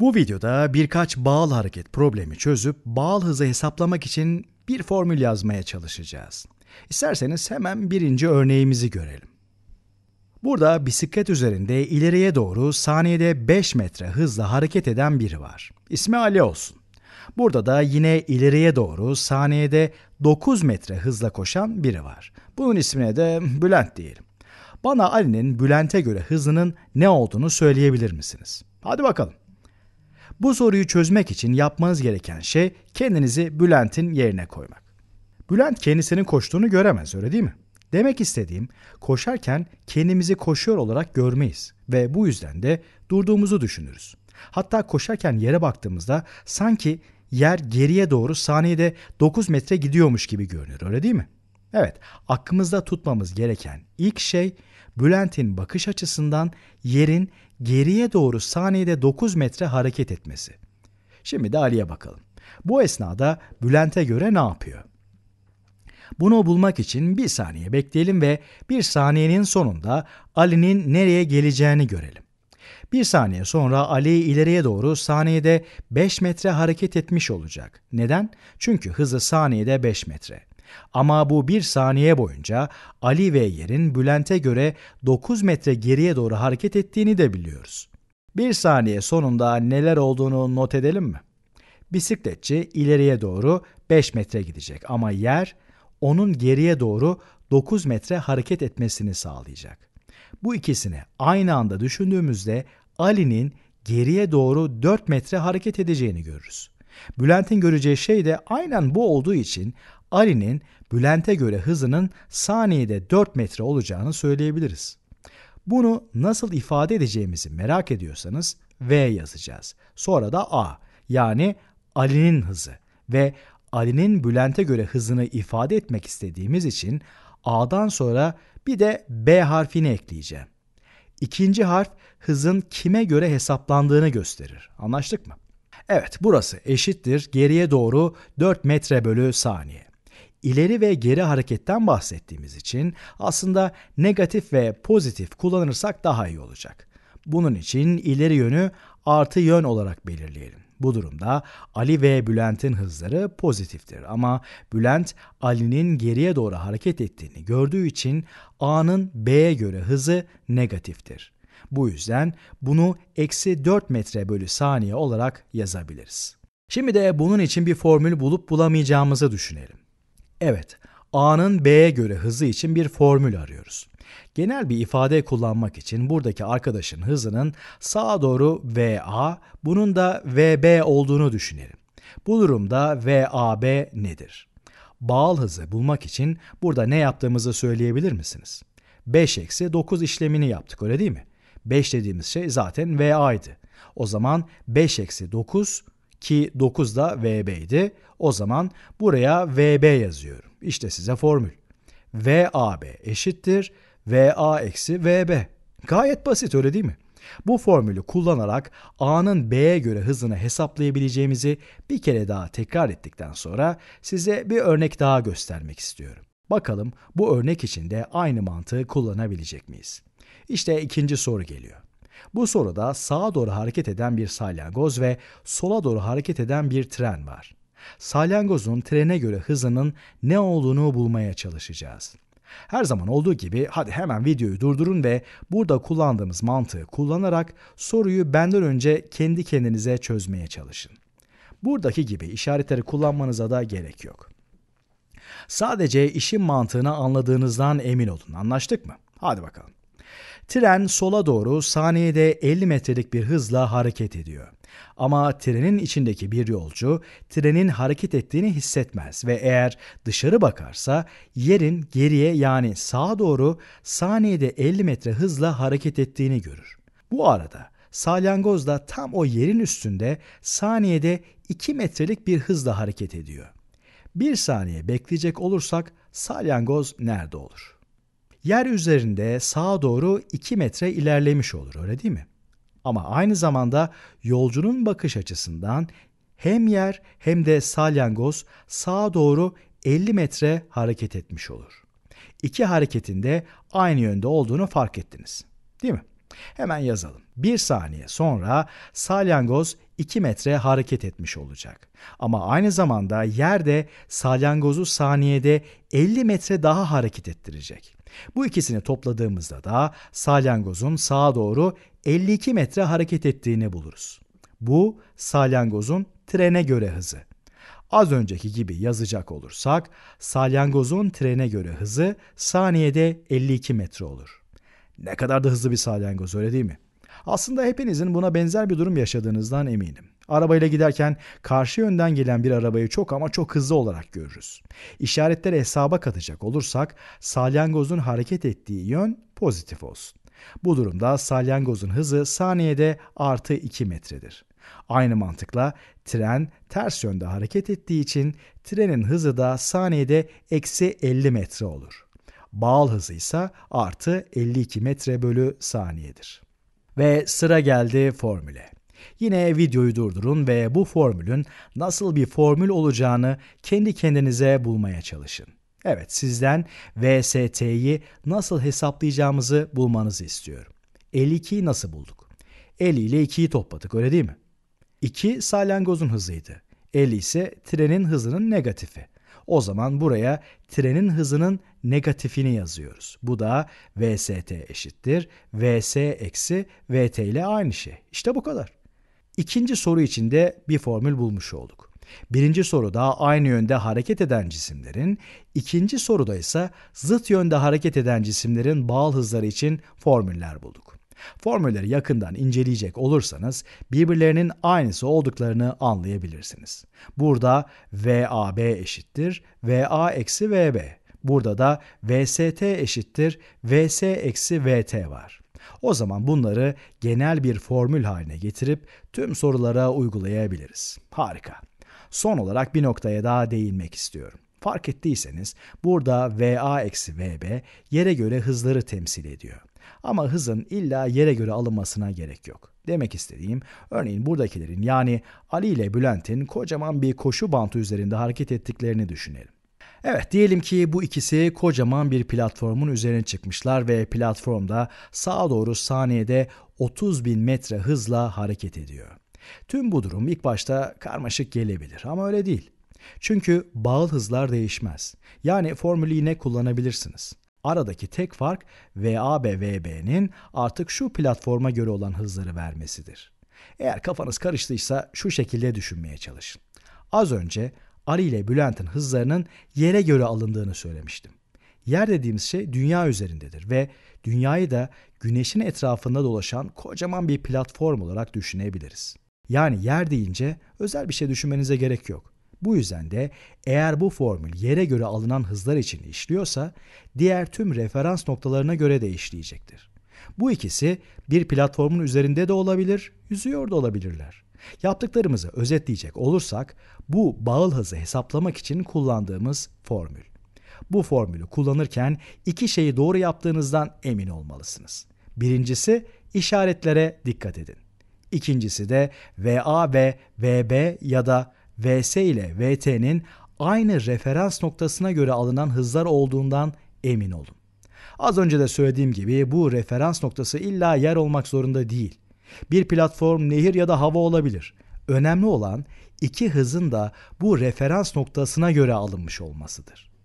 Bu videoda birkaç bağlı hareket problemi çözüp bağlı hızı hesaplamak için bir formül yazmaya çalışacağız. İsterseniz hemen birinci örneğimizi görelim. Burada bisiklet üzerinde ileriye doğru saniyede 5 metre hızla hareket eden biri var. İsmi Ali olsun. Burada da yine ileriye doğru saniyede 9 metre hızla koşan biri var. Bunun ismine de Bülent diyelim. Bana Ali'nin Bülent'e göre hızının ne olduğunu söyleyebilir misiniz? Hadi bakalım. Bu soruyu çözmek için yapmanız gereken şey kendinizi Bülent'in yerine koymak. Bülent kendisinin koştuğunu göremez öyle değil mi? Demek istediğim koşarken kendimizi koşuyor olarak görmeyiz ve bu yüzden de durduğumuzu düşünürüz. Hatta koşarken yere baktığımızda sanki yer geriye doğru saniyede 9 metre gidiyormuş gibi görünür öyle değil mi? Evet, aklımızda tutmamız gereken ilk şey Bülent'in bakış açısından yerin geriye doğru saniyede 9 metre hareket etmesi. Şimdi de Ali'ye bakalım. Bu esnada Bülent'e göre ne yapıyor? Bunu bulmak için bir saniye bekleyelim ve bir saniyenin sonunda Ali'nin nereye geleceğini görelim. Bir saniye sonra Ali ileriye doğru saniyede 5 metre hareket etmiş olacak. Neden? Çünkü hızı saniyede 5 metre. Ama bu bir saniye boyunca Ali ve yerin Bülent'e göre 9 metre geriye doğru hareket ettiğini de biliyoruz. Bir saniye sonunda neler olduğunu not edelim mi? Bisikletçi ileriye doğru 5 metre gidecek ama yer onun geriye doğru 9 metre hareket etmesini sağlayacak. Bu ikisini aynı anda düşündüğümüzde Ali'nin geriye doğru 4 metre hareket edeceğini görürüz. Bülent'in göreceği şey de aynen bu olduğu için Ali'nin Bülent'e göre hızının saniyede 4 metre olacağını söyleyebiliriz. Bunu nasıl ifade edeceğimizi merak ediyorsanız V yazacağız. Sonra da A yani Ali'nin hızı ve Ali'nin Bülent'e göre hızını ifade etmek istediğimiz için A'dan sonra bir de B harfini ekleyeceğim. İkinci harf hızın kime göre hesaplandığını gösterir. Anlaştık mı? Evet burası eşittir geriye doğru 4 metre bölü saniye ileri ve geri hareketten bahsettiğimiz için aslında negatif ve pozitif kullanırsak daha iyi olacak. Bunun için ileri yönü artı yön olarak belirleyelim. Bu durumda Ali ve Bülent'in hızları pozitiftir ama Bülent Ali'nin geriye doğru hareket ettiğini gördüğü için A'nın B'ye göre hızı negatiftir. Bu yüzden bunu eksi 4 metre bölü saniye olarak yazabiliriz. Şimdi de bunun için bir formül bulup bulamayacağımızı düşünelim. Evet, A'nın B'ye göre hızı için bir formül arıyoruz. Genel bir ifade kullanmak için buradaki arkadaşın hızının sağa doğru VA, bunun da VB olduğunu düşünelim. Bu durumda VAB nedir? Bağıl hızı bulmak için burada ne yaptığımızı söyleyebilir misiniz? 5 eksi 9 işlemini yaptık öyle değil mi? 5 dediğimiz şey zaten VA'ydı. O zaman 5 eksi 9 ki 9 da VB idi, O zaman buraya VB yazıyorum. İşte size formül. VAB eşittir VA eksi VB. Gayet basit öyle değil mi? Bu formülü kullanarak A'nın B'ye göre hızını hesaplayabileceğimizi bir kere daha tekrar ettikten sonra size bir örnek daha göstermek istiyorum. Bakalım bu örnek için de aynı mantığı kullanabilecek miyiz? İşte ikinci soru geliyor. Bu soruda sağa doğru hareket eden bir salyangoz ve sola doğru hareket eden bir tren var. Salyangozun trene göre hızının ne olduğunu bulmaya çalışacağız. Her zaman olduğu gibi hadi hemen videoyu durdurun ve burada kullandığımız mantığı kullanarak soruyu benden önce kendi kendinize çözmeye çalışın. Buradaki gibi işaretleri kullanmanıza da gerek yok. Sadece işin mantığını anladığınızdan emin olun. Anlaştık mı? Hadi bakalım. Tren sola doğru saniyede 50 metrelik bir hızla hareket ediyor. Ama trenin içindeki bir yolcu trenin hareket ettiğini hissetmez ve eğer dışarı bakarsa yerin geriye yani sağa doğru saniyede 50 metre hızla hareket ettiğini görür. Bu arada salyangoz da tam o yerin üstünde saniyede 2 metrelik bir hızla hareket ediyor. Bir saniye bekleyecek olursak salyangoz nerede olur? yer üzerinde sağa doğru 2 metre ilerlemiş olur öyle değil mi? Ama aynı zamanda yolcunun bakış açısından hem yer hem de salyangoz sağa doğru 50 metre hareket etmiş olur. İki hareketin de aynı yönde olduğunu fark ettiniz. Değil mi? Hemen yazalım. Bir saniye sonra salyangoz 2 metre hareket etmiş olacak. Ama aynı zamanda yer de salyangozu saniyede 50 metre daha hareket ettirecek. Bu ikisini topladığımızda da salyangozun sağa doğru 52 metre hareket ettiğini buluruz. Bu salyangozun trene göre hızı. Az önceki gibi yazacak olursak salyangozun trene göre hızı saniyede 52 metre olur. Ne kadar da hızlı bir salyangoz öyle değil mi? Aslında hepinizin buna benzer bir durum yaşadığınızdan eminim. Arabayla giderken karşı yönden gelen bir arabayı çok ama çok hızlı olarak görürüz. İşaretleri hesaba katacak olursak salyangozun hareket ettiği yön pozitif olsun. Bu durumda salyangozun hızı saniyede artı 2 metredir. Aynı mantıkla tren ters yönde hareket ettiği için trenin hızı da saniyede eksi 50 metre olur. Bağıl hızı ise artı 52 metre bölü saniyedir. Ve sıra geldi formüle. Yine videoyu durdurun ve bu formülün nasıl bir formül olacağını kendi kendinize bulmaya çalışın. Evet sizden VST'yi nasıl hesaplayacağımızı bulmanızı istiyorum. 52'yi nasıl bulduk? 50 ile 2'yi topladık öyle değil mi? 2 salyangozun hızıydı. 50 ise trenin hızının negatifi. O zaman buraya trenin hızının negatifini yazıyoruz. Bu da VST eşittir. VS eksi VT ile aynı şey. İşte bu kadar. İkinci soru için de bir formül bulmuş olduk. Birinci soruda aynı yönde hareket eden cisimlerin, ikinci soruda ise zıt yönde hareket eden cisimlerin bağıl hızları için formüller bulduk. Formülleri yakından inceleyecek olursanız birbirlerinin aynısı olduklarını anlayabilirsiniz. Burada VAB eşittir VA eksi VB. Burada da VST eşittir VS eksi VT var. O zaman bunları genel bir formül haline getirip tüm sorulara uygulayabiliriz. Harika. Son olarak bir noktaya daha değinmek istiyorum. Fark ettiyseniz burada VA eksi VB yere göre hızları temsil ediyor. Ama hızın illa yere göre alınmasına gerek yok. Demek istediğim, örneğin buradakilerin yani Ali ile Bülent'in kocaman bir koşu bantı üzerinde hareket ettiklerini düşünelim. Evet diyelim ki bu ikisi kocaman bir platformun üzerine çıkmışlar ve platformda sağa doğru saniyede 30 bin metre hızla hareket ediyor. Tüm bu durum ilk başta karmaşık gelebilir ama öyle değil. Çünkü bağıl hızlar değişmez. Yani formülü yine kullanabilirsiniz. Aradaki tek fark VAB-VB'nin artık şu platforma göre olan hızları vermesidir. Eğer kafanız karıştıysa şu şekilde düşünmeye çalışın. Az önce Ari ile Bülent'in hızlarının yere göre alındığını söylemiştim. Yer dediğimiz şey dünya üzerindedir ve dünyayı da güneşin etrafında dolaşan kocaman bir platform olarak düşünebiliriz. Yani yer deyince özel bir şey düşünmenize gerek yok. Bu yüzden de eğer bu formül yere göre alınan hızlar için işliyorsa diğer tüm referans noktalarına göre de işleyecektir. Bu ikisi bir platformun üzerinde de olabilir, yüzüyor da olabilirler. Yaptıklarımızı özetleyecek olursak bu bağıl hızı hesaplamak için kullandığımız formül. Bu formülü kullanırken iki şeyi doğru yaptığınızdan emin olmalısınız. Birincisi işaretlere dikkat edin. İkincisi de VA ve VB ya da VS ile VT'nin aynı referans noktasına göre alınan hızlar olduğundan emin olun. Az önce de söylediğim gibi bu referans noktası illa yer olmak zorunda değil. Bir platform nehir ya da hava olabilir. Önemli olan iki hızın da bu referans noktasına göre alınmış olmasıdır.